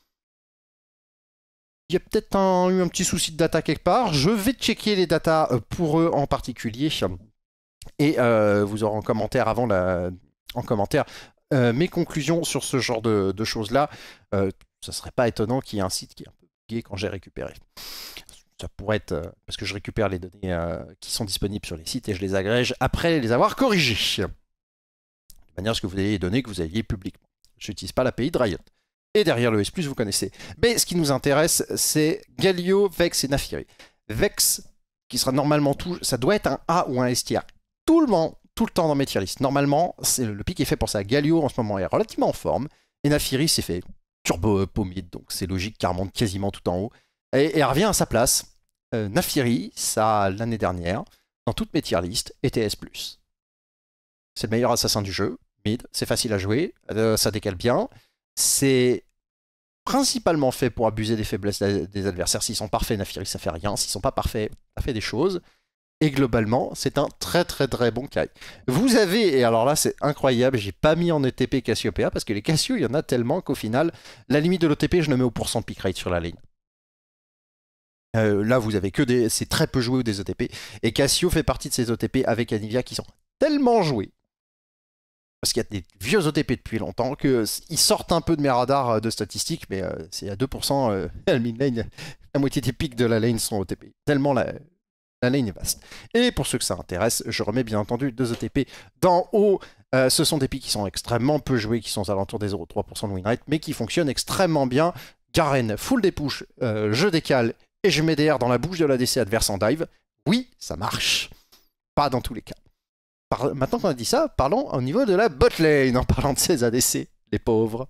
il y a peut-être eu un petit souci de data quelque part. Je vais checker les datas pour eux en particulier. Et vous aurez en commentaire avant la, en commentaire euh, mes conclusions sur ce genre de, choses-là. Euh, ça serait pas étonnant qu'il y ait un site qui est un peu bugué quand j'ai récupéré. Ça pourrait être euh, parce que je récupère les données qui sont disponibles sur les sites et je les agrège après les avoir corrigées. De manière à ce que vous ayez les données que vous aviez publiquement. Je n'utilise pas l'API de Riot. Et derrière le S, vous connaissez. Mais ce qui nous intéresse, c'est Galio, Vex et Nafiri. Vex, qui sera normalement tout. Ça doit être un A ou un STR. Tout le monde, tout le temps dans mes tier lists. Normalement, le pic est fait pour ça. Galio en ce moment est relativement en forme. Et Nafiri s'est fait turbo up euh, mid, donc c'est logique qu'elle remonte quasiment tout en haut. Et, elle revient à sa place. Euh, Nafiri, ça l'année dernière, dans toutes mes tier list, était S. C'est le meilleur assassin du jeu, mid, c'est facile à jouer, euh, ça décale bien. C'est principalement fait pour abuser des faiblesses des adversaires. S'ils sont parfaits, Nafiri, ça fait rien. S'ils sont pas parfaits, ça fait des choses. Et globalement, c'est un très très très bon Kai. Vous avez, et alors là c'est incroyable, j'ai pas mis en ETP Cassiopeia parce que les Cassio, il y en a tellement qu'au final, la limite de l'OTP, je ne mets au pourcent de pick rate sur la ligne. Euh, là, vous avez que des. C'est très peu joué ou des OTP. E et Cassio fait partie de ces OTP e avec Anivia qui sont tellement joués. Parce qu'il y a des vieux OTP e depuis longtemps qu'ils sortent un peu de mes radars euh, de statistiques, mais euh, c'est à 2%. la, la moitié des pics de la lane sont OTP. Tellement la, la lane vaste. Et pour ceux que ça intéresse, je remets bien entendu deux OTP d'en haut. Euh, ce sont des pics qui sont extrêmement peu joués, qui sont à alentours des 0,3% de win mais qui fonctionnent extrêmement bien. Garen, full des push, euh, je décale et je mets des dans la bouche de la DC adverse en dive. Oui, ça marche. Pas dans tous les cas. Maintenant qu'on a dit ça, parlons au niveau de la botlane, en parlant de ces ADC, les pauvres.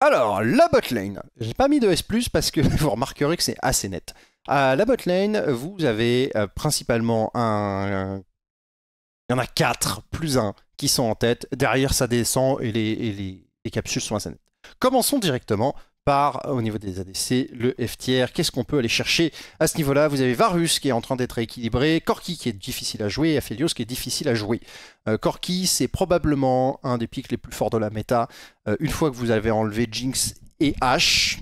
Alors, la botlane. J'ai pas mis de S, parce que vous remarquerez que c'est assez net. À la botlane, vous avez euh, principalement un, Il y en a 4 plus 1 qui sont en tête. Derrière, ça descend et les, capsules sont assez Commençons directement par, au niveau des ADC, le FTR. Qu'est-ce qu'on peut aller chercher à ce niveau-là Vous avez Varus qui est en train d'être équilibré, Corki qui est difficile à jouer et Aphelios qui est difficile à jouer. Corky, euh, Corki, c'est probablement un des pics les plus forts de la méta. Euh, une fois que vous avez enlevé Jinx et Ashe,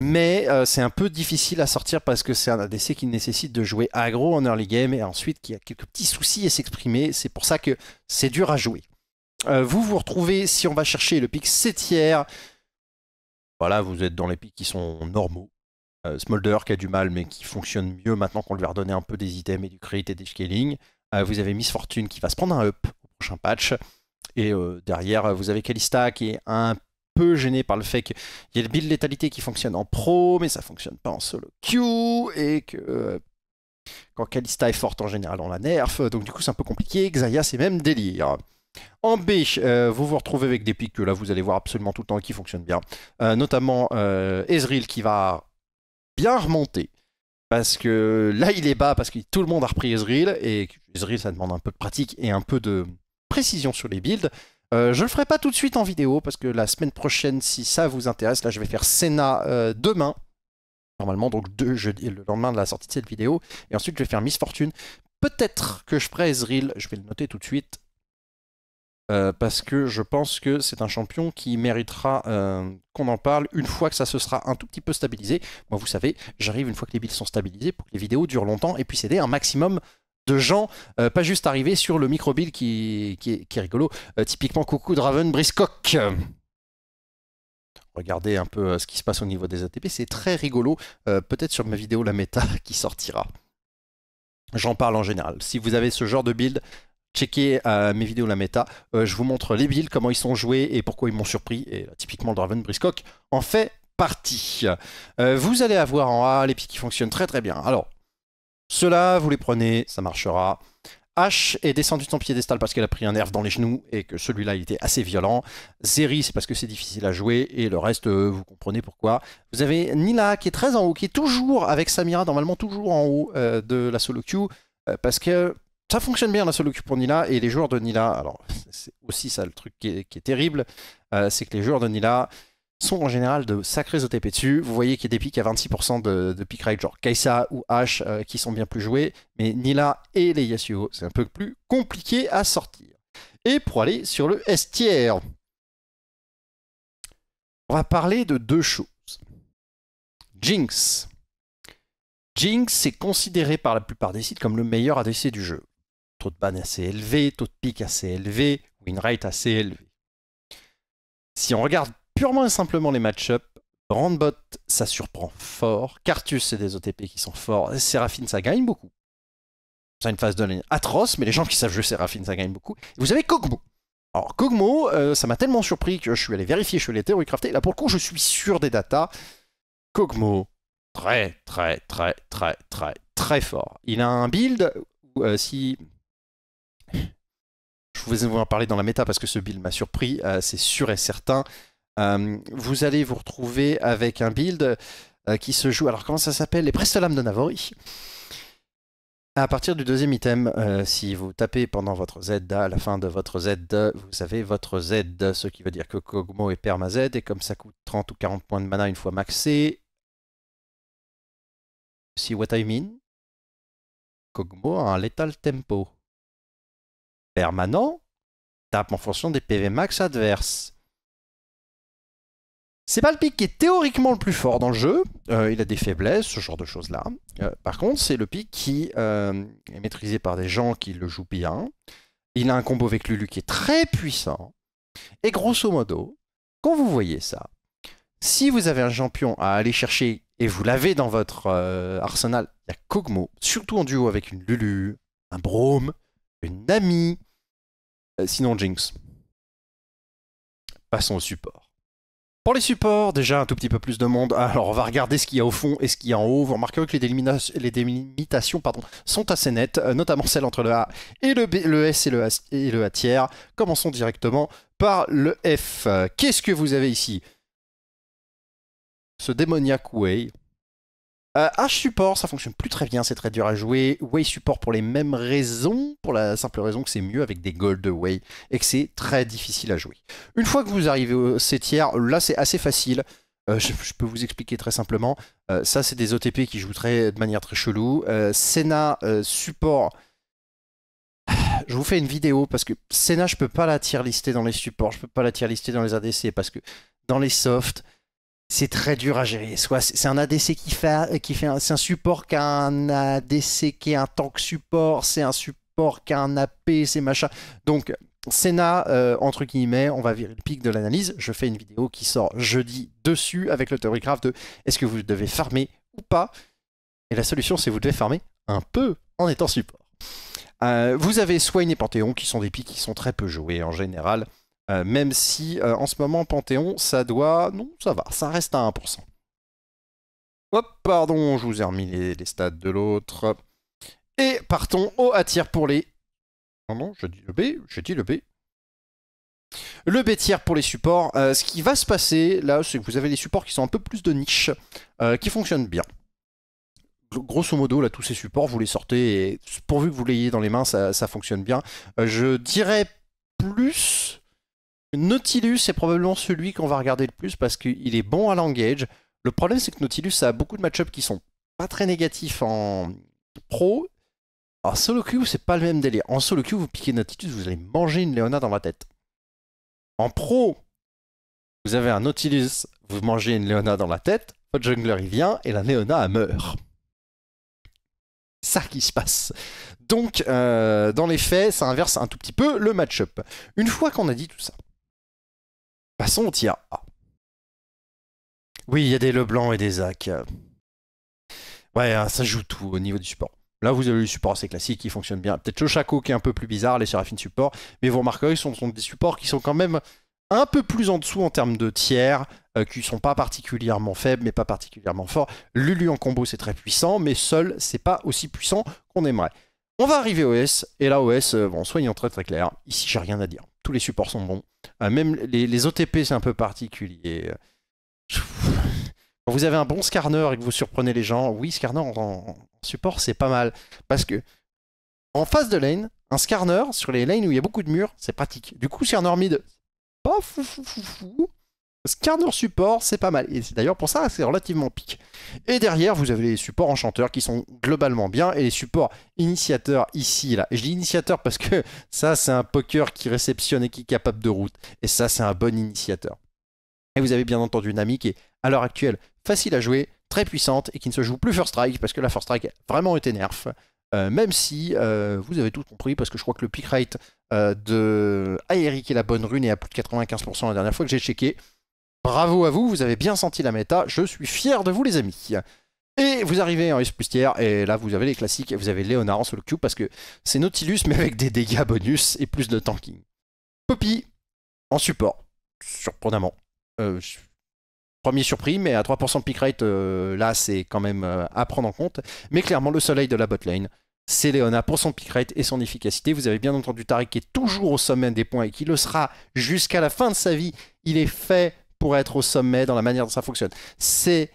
mais euh, c'est un peu difficile à sortir parce que c'est un ADC qui nécessite de jouer aggro en early game et ensuite qui a quelques petits soucis à s'exprimer. C'est pour ça que c'est dur à jouer. Euh, vous vous retrouvez, si on va chercher le pic 7 tiers, voilà, vous êtes dans les pics qui sont normaux. Euh, Smolder qui a du mal mais qui fonctionne mieux maintenant qu'on lui a redonné un peu des items et du crit et des scaling. vous avez Miss Fortune qui va se prendre un up au prochain patch. Et derrière, vous avez Kalista qui est un gêné par le fait qu'il y a le build létalité qui fonctionne en pro, mais ça fonctionne pas en solo queue, et que euh, quand Kalista est forte en général, on la nerf, donc du coup c'est un peu compliqué. Xayah, c'est même délire. En B, euh, vous vous retrouvez avec des pics que là vous allez voir absolument tout le temps qui fonctionnent bien. Euh, notamment Ezreal qui va bien remonter. Parce que là il est bas, parce que tout le monde a repris Ezreal, et Ezreal ça demande un peu de pratique et un peu de précision sur les builds. Euh, je le ferai pas tout de suite en vidéo parce que la semaine prochaine, si ça vous intéresse, là je vais faire Senna euh, demain. Normalement, donc deux le lendemain de la sortie de cette vidéo. Et ensuite, je vais faire Miss Fortune. Peut-être que je ferai Ezreal, je vais le noter tout de suite. Euh, parce que je pense que c'est un champion qui méritera qu'on en parle une fois que ça se sera un tout petit peu stabilisé. Moi, vous savez, j'arrive une fois que les builds sont stabilisés pour que les vidéos durent longtemps et puissent aider un maximum de gens, euh, pas juste arrivés sur le micro-build qui, est rigolo. Euh, typiquement, coucou Draven Briscock. Regardez un peu euh, ce qui se passe au niveau des ATP, c'est très rigolo. Peut-être sur ma vidéo La Méta qui sortira. J'en parle en général. Si vous avez ce genre de build, checkez mes vidéos la méta. je vous montre les builds, comment ils sont joués et pourquoi ils m'ont surpris. Et typiquement, Draven Briscock en fait partie. vous allez avoir en A les pics qui fonctionnent très très bien. Alors, cela, vous les prenez, ça marchera. Ash est descendu de son piédestal parce qu'elle a pris un nerf dans les genoux et que celui-là il était assez violent. Zeri c'est parce que c'est difficile à jouer et le reste euh, vous comprenez pourquoi. Vous avez Nila qui est très en haut, qui est toujours avec Samira, normalement toujours en haut euh, de la solo queue euh, parce que ça fonctionne bien la solo queue pour Nila et les joueurs de Nila, alors c'est aussi ça le truc qui est, terrible, c'est que les joueurs de Nila sont en général de sacrés OTP dessus. Vous voyez qu'il y a des pics à 26% de, de pick rate, genre Kaisa ou H euh, qui sont bien plus joués, mais Nila et les Yasuo, c'est un peu plus compliqué à sortir. Et pour aller sur le S tier on va parler de deux choses. Jinx. Jinx est considéré par la plupart des sites comme le meilleur ADC du jeu. Taux de ban assez élevé, taux de pique assez élevé, win rate assez élevé. Si on regarde purement et simplement les match-up, Brandbot, ça surprend fort. Cartus, c'est des OTP qui sont forts. Séraphine, ça gagne beaucoup. Ça une phase de ligne atroce, mais les gens qui savent jouer Séraphine, ça gagne beaucoup. vous avez Kogmo. Alors, Kogmo, euh, ça m'a tellement surpris que je suis allé vérifier, je suis allé crafter. Là, pour le coup, je suis sûr des datas. Kogmo, très, très, très, très, très, très fort. Il a un build euh, si. Je vous en parler dans la méta parce que ce build m'a surpris, euh, c'est sûr et certain. Euh, vous allez vous retrouver avec un build euh, qui se joue. Alors, comment ça s'appelle Les Prestes-Lames de Navori. À partir du deuxième item, euh, si vous tapez pendant votre Z, à la fin de votre Z, vous avez votre Z, ce qui veut dire que Kogmo est perma Z, et comme ça coûte 30 ou 40 points de mana une fois maxé, see what I mean, Kogmo a un Lethal tempo. Permanent, tape en fonction des PV max adverses. C'est pas le pic qui est théoriquement le plus fort dans le jeu, euh, il a des faiblesses, ce genre de choses-là. Euh, par contre, c'est le pic qui euh, est maîtrisé par des gens qui le jouent bien. Il a un combo avec Lulu qui est très puissant. Et grosso modo, quand vous voyez ça, si vous avez un champion à aller chercher et vous l'avez dans votre arsenal, il y a Kogmo, surtout en duo avec une Lulu, un Brome, une amie, sinon Jinx. Passons au support. Pour les supports, déjà un tout petit peu plus de monde. Alors on va regarder ce qu'il y a au fond et ce qu'il y a en haut. Vous remarquerez que les, délimitations, les pardon, sont assez nettes, euh, notamment celles entre le A et le B, le S et le A, et le A tiers. Commençons directement par le F. Qu'est-ce que vous avez ici Ce démoniaque Way. H-Support, euh, ça fonctionne plus très bien, c'est très dur à jouer. Way Support pour les mêmes raisons, pour la simple raison que c'est mieux avec des gold de Way et que c'est très difficile à jouer. Une fois que vous arrivez au C tiers, là c'est assez facile. Euh, je, peux vous expliquer très simplement. Euh, ça, c'est des OTP qui jouent de manière très chelou. Senna, support. Je vous fais une vidéo parce que Senna, je peux pas la tier lister dans les supports, je peux pas la tier lister dans les ADC parce que dans les softs, c'est très dur à gérer. Soit c'est un ADC qui fait, qui fait un, c'est un support qu'un ADC qui est un tank support, c'est un support qu'un AP, c'est machin. Donc Senna, euh, entre guillemets, on va virer le pic de l'analyse. Je fais une vidéo qui sort jeudi dessus avec le Theorycraft de est-ce que vous devez farmer ou pas Et la solution, c'est vous devez farmer un peu en étant support. Euh, vous avez Swain et Panthéon qui sont des pics qui sont très peu joués en général. Euh, même si euh, en ce moment, Panthéon, ça doit. Non, ça va, ça reste à 1%. Hop, pardon, je vous ai remis les, stats de l'autre. Et partons au attire pour les. Non, non, je dis le B, j'ai dit le B. Le B tiers pour les supports. Euh, ce qui va se passer là, c'est que vous avez les supports qui sont un peu plus de niche, qui fonctionnent bien grosso modo, là, tous ces supports, vous les sortez et pourvu que vous l'ayez dans les mains, ça, fonctionne bien. je dirais plus Nautilus est probablement celui qu'on va regarder le plus parce qu'il est bon à langage. Le problème, c'est que Nautilus a beaucoup de match qui sont pas très négatifs en pro. En ah, solo queue, c'est pas le même délire. En solo queue, vous piquez Nautilus, vous allez manger une Léona dans la tête. En pro, vous avez un Nautilus, vous mangez une Léona dans la tête, votre jungler il vient et la Léona meurt. C'est ça qui se passe. Donc, euh, dans les faits, ça inverse un tout petit peu le match-up. Une fois qu'on a dit tout ça, Passons au tiers A. Oui, il y a des Leblanc et des Zach. Ouais, hein, ça joue tout au niveau du support. Là, vous avez le support assez classique qui fonctionne bien. Peut-être le qui est un peu plus bizarre, les Seraphines support. Mais vous remarquerez, ce sont, des supports qui sont quand même un peu plus en dessous en termes de tiers, qui euh, qui sont pas particulièrement faibles, mais pas particulièrement forts. Lulu en combo, c'est très puissant, mais seul, c'est pas aussi puissant qu'on aimerait. On va arriver au S, et là, OS, S, euh, bon, soyons très très clairs. Ici, j'ai rien à dire tous les supports sont bons. Euh, même les, OTP, c'est un peu particulier. Quand vous avez un bon scarner et que vous surprenez les gens, oui, scarner en, support, c'est pas mal. Parce que en face de lane, un scarner sur les lanes où il y a beaucoup de murs, c'est pratique. Du coup, scarner mid, pas fou fou fou fou. Carnor support, c'est pas mal. Et c'est d'ailleurs pour ça, c'est relativement pique. Et derrière, vous avez les supports enchanteurs qui sont globalement bien et les supports initiateurs ici là. Et je dis initiateur parce que ça, c'est un poker qui réceptionne et qui est capable de route. Et ça, c'est un bon initiateur. Et vous avez bien entendu une amie qui est à l'heure actuelle facile à jouer, très puissante et qui ne se joue plus First Strike parce que la First Strike a vraiment été nerf. Euh, même si euh, vous avez tout compris, parce que je crois que le pick rate euh, de Aeri, est la bonne rune, est à plus de 95% la dernière fois que j'ai checké. Bravo à vous, vous avez bien senti la méta, je suis fier de vous les amis. Et vous arrivez en S et là vous avez les classiques, vous avez Léonard en solo queue, parce que c'est Nautilus mais avec des dégâts bonus et plus de tanking. Poppy en support, surprenamment. Euh, premier surpris, mais à 3% de pick rate, euh, là c'est quand même euh, à prendre en compte. Mais clairement, le soleil de la botlane, c'est Léona pour son pick rate et son efficacité. Vous avez bien entendu Tariq qui est toujours au sommet des points et qui le sera jusqu'à la fin de sa vie. Il est fait pour être au sommet dans la manière dont ça fonctionne. C'est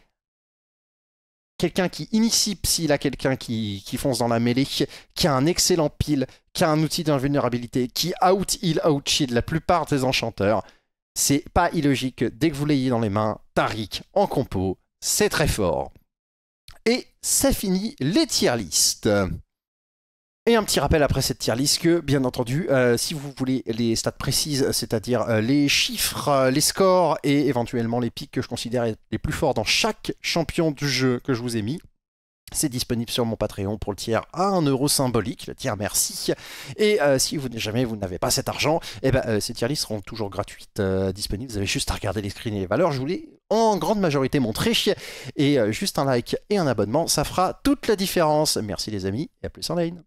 quelqu'un qui initie s'il a quelqu'un qui, qui, fonce dans la mêlée, qui a un excellent pile, qui a un outil d'invulnérabilité, qui out il out-shield la plupart des enchanteurs. C'est pas illogique. Dès que vous l'ayez dans les mains, Tariq en compo, c'est très fort. Et c'est fini les tier listes. Et un petit rappel après cette tier list que, bien entendu, euh, si vous voulez les stats précises, c'est-à-dire euh, les chiffres, euh, les scores et éventuellement les pics que je considère les plus forts dans chaque champion du jeu que je vous ai mis, c'est disponible sur mon Patreon pour le tiers à 1 euro symbolique, le tiers merci. Et si vous jamais vous n'avez pas cet argent, eh ben, ces tier lists seront toujours gratuites, disponibles. Vous avez juste à regarder les screens et les valeurs. Je vous l'ai en grande majorité montrer. Et juste un like et un abonnement, ça fera toute la différence. Merci les amis et à plus en ligne.